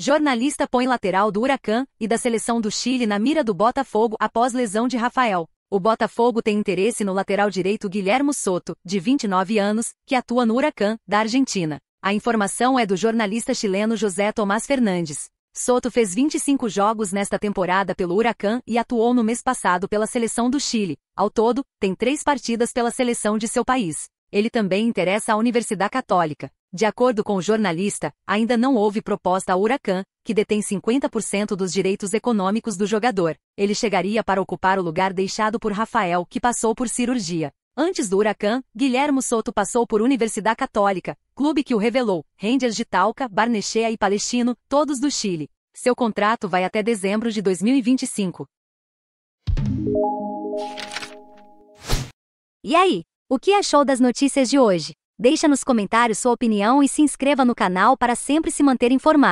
Jornalista põe lateral do Huracan e da seleção do Chile na mira do Botafogo após lesão de Rafael. O Botafogo tem interesse no lateral direito Guilhermo Soto, de 29 anos, que atua no Huracan, da Argentina. A informação é do jornalista chileno José Tomás Fernandes. Soto fez 25 jogos nesta temporada pelo Huracan e atuou no mês passado pela seleção do Chile. Ao todo, tem três partidas pela seleção de seu país. Ele também interessa à Universidade Católica. De acordo com o jornalista, ainda não houve proposta ao Huracan, que detém 50% dos direitos econômicos do jogador. Ele chegaria para ocupar o lugar deixado por Rafael, que passou por cirurgia. Antes do Huracan, Guilhermo Soto passou por Universidade Católica, clube que o revelou, Rangers de Talca, Barnechea e Palestino, todos do Chile. Seu contrato vai até dezembro de 2025. E aí, o que achou das notícias de hoje? Deixa nos comentários sua opinião e se inscreva no canal para sempre se manter informado.